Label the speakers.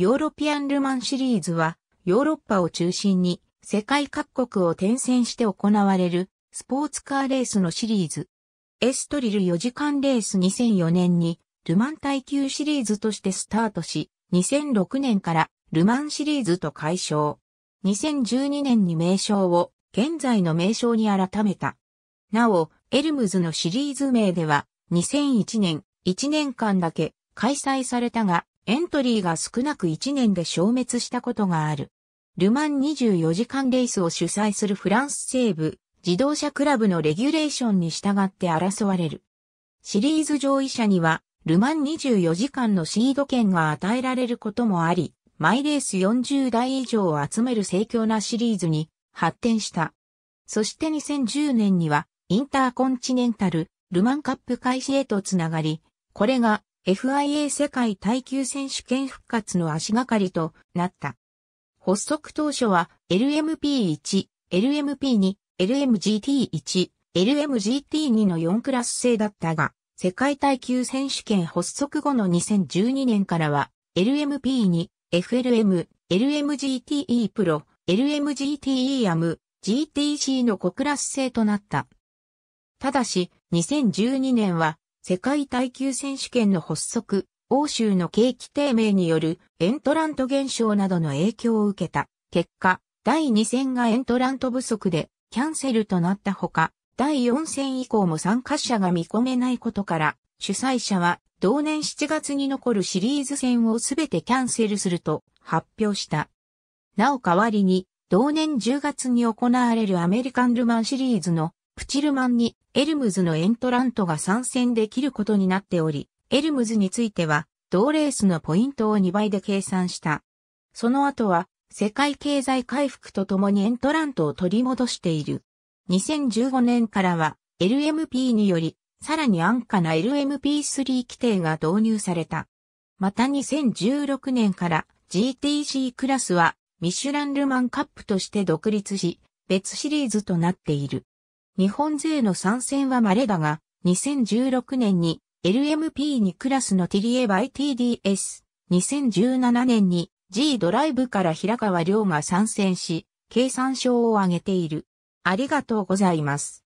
Speaker 1: ヨーロピアンルマンシリーズは、ヨーロッパを中心に、世界各国を転戦して行われる、スポーツカーレースのシリーズ。エストリル4時間レース2004年に、ルマン耐久シリーズとしてスタートし、2006年からルマンシリーズと解消。2012年に名称を現在の名称に改めた。なお、エルムズのシリーズ名では2001年1年間だけ開催されたが、エントリーが少なく1年で消滅したことがある。ルマン24時間レースを主催するフランス西部自動車クラブのレギュレーションに従って争われる。シリーズ上位者にはルマン24時間のシード権が与えられることもあり、マイレース40台以上を集める盛況なシリーズに発展した。そして2010年にはインターコンチネンタルルマンカップ開始へとつながり、これが FIA 世界耐久選手権復活の足がかりとなった。発足当初は LMP1、LMP2、LMGT1、LMGT2 の4クラス制だったが、世界耐久選手権発足後の2012年からは LMP2、FLM、LMGTE プロ、LMGTE アム、GTC の5クラス制となった。ただし、2012年は世界耐久選手権の発足、欧州の景気低迷によるエントラント減少などの影響を受けた結果、第2戦がエントラント不足でキャンセルとなったほか、第4戦以降も参加者が見込めないことから、主催者は同年7月に残るシリーズ戦をすべてキャンセルすると発表した。なお代わりに、同年10月に行われるアメリカンルマンシリーズのプチルマンにエルムズのエントラントが参戦できることになっており、エルムズについては、同レースのポイントを2倍で計算した。その後は、世界経済回復とともにエントラントを取り戻している。2015年からは、LMP により、さらに安価な LMP3 規定が導入された。また2016年から GTC クラスはミシュランルマンカップとして独立し、別シリーズとなっている。日本勢の参戦は稀だが、2016年に LMP2 クラスのティリエバイ TDS、2017年に G ドライブから平川亮が参戦し、計算賞を挙げている。ありがとうございます。